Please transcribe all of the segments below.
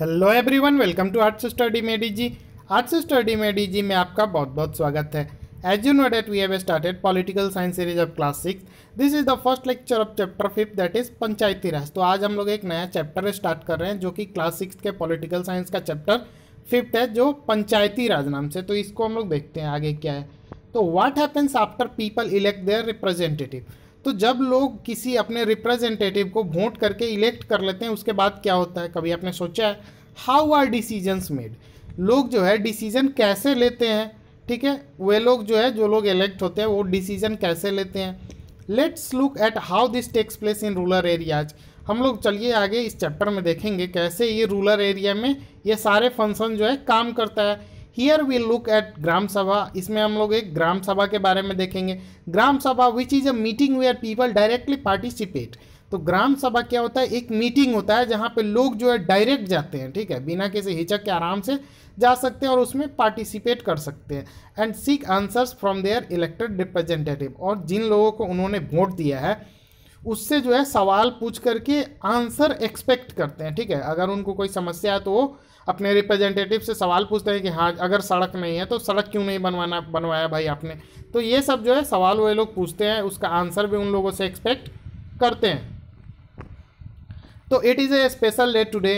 hello everyone welcome to arts study D G arts study D G में आपका बहुत बहुत स्वागत है as you know that we have started political science series of class six this is the first lecture of chapter fifth that is panchayati raj तो आज हम लोग एक नया चैप्टर स्टार्ट कर रहे हैं जो कि क्लास सिक्स के पॉलिटिकल साइंस का चैप्टर फिफ्थ है जो पंचायती राज नाम से तो इसको हम लोग देखते हैं आगे क्या है तो what happens after people elect their representative तो जब लोग किसी अपने रिप्रेजेंटेटिव को वोट करके इलेक्ट कर लेते हैं उसके बाद क्या होता है कभी आपने सोचा है हाउ आर डिसीजंस मेड लोग जो है डिसीजन कैसे लेते हैं ठीक है वे लोग जो है जो लोग इलेक्ट होते हैं वो डिसीजन कैसे लेते हैं let's look at how this takes place in rural areas हम लोग चलिए आगे इस चैप्टर में देखेंगे कैसे ये रूरल एरिया में ये सारे फंक्शन जो है काम करता है here we look at gram sabha इसमें हम लोग एक ग्राम सभा के बारे में देखेंगे gram sabha which is a meeting where people directly participate तो ग्राम सभा क्या होता है एक मीटिंग होता है जहाँ पे लोग जो है डायरेक्ट जाते हैं ठीक है बिना किसी हिचक के आराम से जा सकते हैं और उसमें पार्टिसिपेट कर सकते हैं and seek answers from their elected representative और जिन लोगों को उन्होंने वोट दिया है उससे जो है सवाल पूछ करके आंसर एक्सपेक्ट करते हैं ठीक है अगर उनको कोई समस्या है तो वो अपने रिप्रेजेंटेटिव से सवाल पूछते हैं कि हाँ अगर सड़क नहीं है तो सड़क क्यों नहीं बनवाना बनवाया भाई आपने तो ये सब जो है सवाल वे लोग पूछते हैं उसका आंसर भी उन लोगों से एक्सपेक्ट करते हैं तो it is a special day today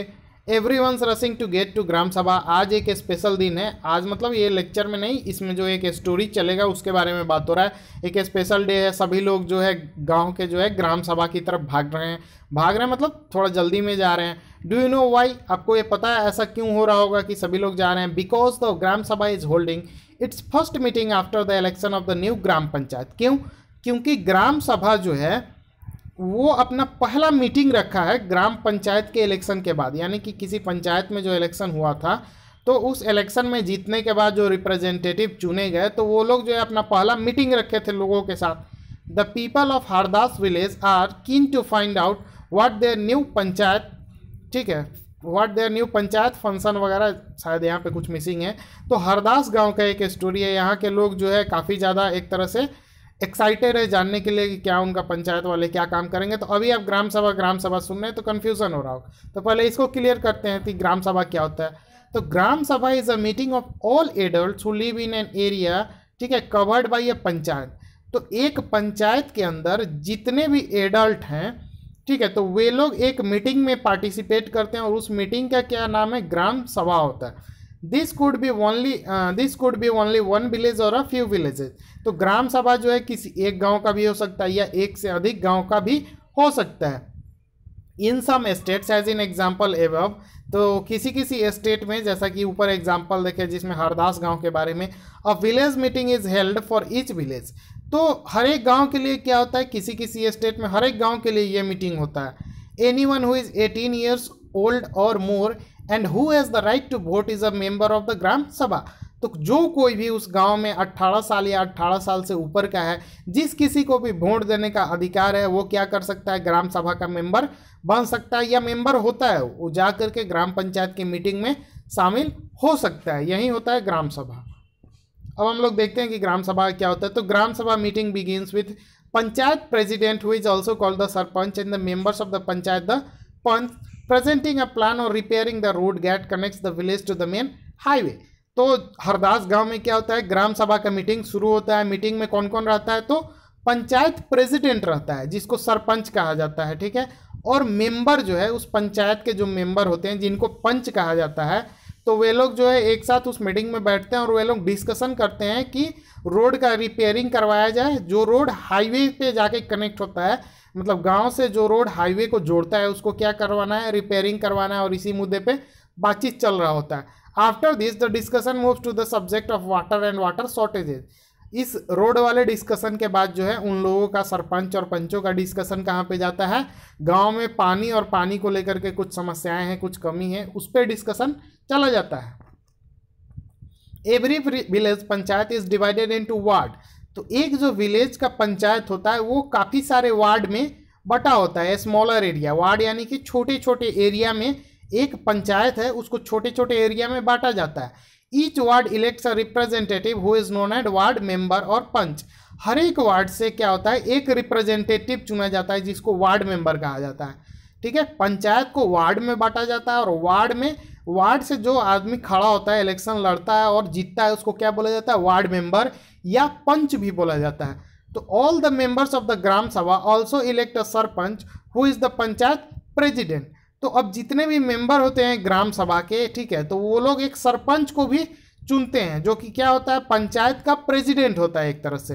everyone's rushing to get to gram sabha आज एक स्पेशल दिन है आज मतलब ये लेक्चर में नहीं इसमें जो एक स्टोरी चलेगा उसके बारे में बात हो रहा है एक स्पेशल डे है सभी लोग जो है गांव के जो है ग्राम सभा की तरफ भाग रहे हैं भाग रहे हैं मतलब थोड़ा जल्दी में जा रहे हैं डू यू नो वाई आपको ये पता है ऐसा क्यों हो रहा होगा कि सभी लोग जा रहे हैं because the gram sabha is holding its first meeting after the election of the new gram panchayat क्यों क्योंकि ग्राम सभा जो है वो अपना पहला मीटिंग रखा है ग्राम पंचायत के इलेक्शन के बाद यानी कि किसी पंचायत में जो इलेक्शन हुआ था तो उस इलेक्शन में जीतने के बाद जो रिप्रेजेंटेटिव चुने गए तो वो लोग जो है अपना पहला मीटिंग रखे थे लोगों के साथ the people of Hardas village are keen to find out what their new panchayat ठीक है what their new panchayat function वगैरह शायद यहाँ पे कुछ मिसिंग है तो हरदास गांव का एक स्टोरी है यहाँ के लोग जो है काफ़ी ज़्यादा एक तरह से एक्साइटेड है जानने के लिए कि क्या उनका पंचायत वाले क्या काम करेंगे तो अभी आप ग्राम सभा ग्राम सभा सुन रहे हैं तो कन्फ्यूज़न हो रहा हो तो पहले इसको क्लियर करते हैं कि ग्राम सभा क्या होता है तो gram sabha is a meeting of all adult who live in an area ठीक है कवर्ड बाई ए पंचायत तो एक पंचायत के अंदर जितने भी एडल्ट हैं ठीक है तो वे लोग एक मीटिंग में पार्टिसिपेट करते हैं और उस मीटिंग का क्या नाम है ग्राम सभा होता है this could be only this could be only one village और अ फ्यू विलेजेस तो ग्राम सभा जो है किसी एक गांव का भी हो सकता है या एक से अधिक गांव का भी हो सकता है in some states as in example above तो किसी किसी स्टेट में जैसा कि ऊपर एग्जाम्पल देखे जिसमें हरदास गांव के बारे में a village meeting is held for each village तो हर एक गाँव के लिए क्या होता है किसी किसी स्टेट में हर एक गाँव के लिए ये मीटिंग होता है anyone who is eighteen years old और more and who has the right to vote is a member of the gram sabha तो जो कोई भी उस गांव में 18 साल या 18 साल से ऊपर का है जिस किसी को भी वोट देने का अधिकार है वो क्या कर सकता है ग्राम सभा का मेंबर बन सकता है या मेंबर होता है वो जा करके के ग्राम पंचायत की मीटिंग में शामिल हो सकता है यही होता है ग्राम सभा अब हम लोग देखते हैं कि ग्राम सभा क्या होता है तो gram sabha meeting begins with panchayat president who is also called the sarpanch and the members of the panchayat the panch presenting a plan और repairing the road that connects the village to the main highway तो हरदास गांव में क्या होता है ग्राम सभा का मीटिंग शुरू होता है मीटिंग में कौन कौन रहता है तो पंचायत प्रेसिडेंट रहता है जिसको सरपंच कहा जाता है ठीक है और मेंबर जो है उस पंचायत के जो मेंबर होते हैं जिनको पंच कहा जाता है तो वे लोग जो है एक साथ उस मीटिंग में बैठते हैं और वे लोग डिस्कशन करते हैं कि रोड का रिपेयरिंग करवाया जाए जो रोड हाईवे पे जाके कनेक्ट होता है मतलब गांव से जो रोड हाईवे को जोड़ता है उसको क्या करवाना है रिपेयरिंग करवाना है और इसी मुद्दे पे बातचीत चल रहा होता है after this the discussion moves to the subject of water and water shortages इस रोड वाले डिस्कशन के बाद जो है उन लोगों का सरपंच और पंचों का डिस्कशन कहाँ पे जाता है गांव में पानी और पानी को लेकर के कुछ समस्याएं हैं कुछ कमी है उस पर डिस्कशन चला जाता है every village panchayat is divided into ward तो एक जो विलेज का पंचायत होता है वो काफ़ी सारे वार्ड में बटा होता है स्मॉलर एरिया वार्ड यानी कि छोटे छोटे एरिया में एक पंचायत है उसको छोटे छोटे एरिया में बांटा जाता है each ward elects representative who is known as ward member और पंच हर एक वार्ड से क्या होता है एक रिप्रेजेंटेटिव चुना जाता है जिसको वार्ड मेंबर कहा जाता है ठीक है पंचायत को वार्ड में बांटा जाता है और वार्ड में वार्ड से जो आदमी खड़ा होता है इलेक्शन लड़ता है और जीतता है उसको क्या बोला जाता है वार्ड मेंबर या पंच भी बोला जाता है तो all the members of the gram sabha also elect a sarpanch who is the panchayat president तो अब जितने भी मेंबर होते हैं ग्राम सभा के ठीक है तो वो लोग एक सरपंच को भी चुनते हैं जो कि क्या होता है पंचायत का प्रेजिडेंट होता है एक तरह से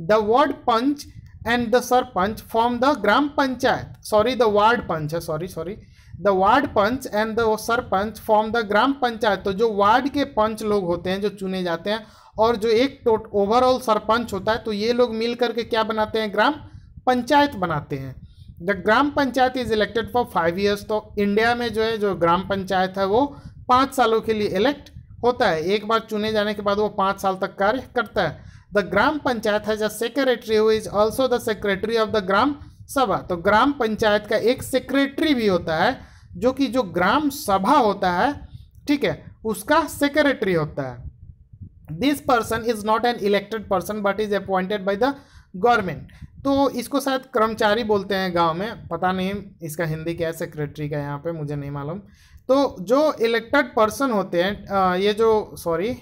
the ward panch and the sarpanch form the gram panchayat sorry the ward panch है sorry sorry the ward panch and the sarpanch form the gram panchayat तो जो वार्ड के पंच लोग होते हैं जो चुने जाते हैं और जो एक टोट ओवरऑल सरपंच होता है तो ये लोग मिल करके क्या बनाते हैं ग्राम पंचायत बनाते हैं the gram panchayat is elected for five years तो इंडिया में जो है जो ग्राम पंचायत है वो पाँच सालों के लिए इलेक्ट होता है एक बार चुने जाने के बाद वो पाँच साल तक कार्य करता है द ग्राम पंचायत है जो secretary who is also the secretary of the gram sabha तो ग्राम पंचायत का एक सेक्रेटरी भी होता है जो कि जो ग्राम सभा होता है ठीक है उसका सेक्रेटरी होता है this person is not an elected person but is appointed by the government तो इसको शायद कर्मचारी बोलते हैं गांव में पता नहीं इसका हिंदी क्या है सेक्रेटरी का यहाँ पे मुझे नहीं मालूम तो जो इलेक्टेड पर्सन होते हैं ये जो सॉरी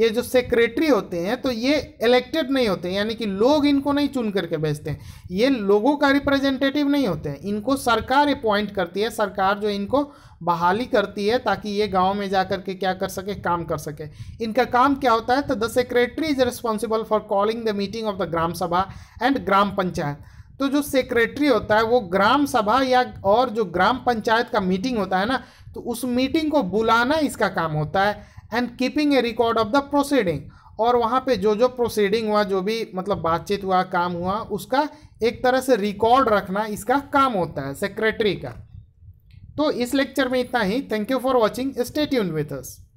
ये जो सेक्रेटरी होते हैं तो ये इलेक्टेड नहीं होते यानी कि लोग इनको नहीं चुन करके भेजते हैं ये लोगों का रिप्रेजेंटेटिव नहीं होते हैं इनको सरकार अपॉइंट करती है सरकार जो इनको बहाली करती है ताकि ये गांव में जा कर के क्या कर सके काम कर सके इनका काम क्या होता है तो the secretary is responsible for calling the meeting of the gram sabha and ग्राम पंचायत तो जो सेक्रेटरी होता है वो ग्राम सभा या और जो ग्राम पंचायत का मीटिंग होता है ना तो उस मीटिंग को बुलाना इसका काम होता है and keeping a record of the proceeding और वहाँ पे जो जो प्रोसीडिंग हुआ जो भी मतलब बातचीत हुआ काम हुआ उसका एक तरह से रिकॉर्ड रखना इसका काम होता है सेक्रेटरी का तो इस लेक्चर में इतना ही thank you for watching stay tuned with us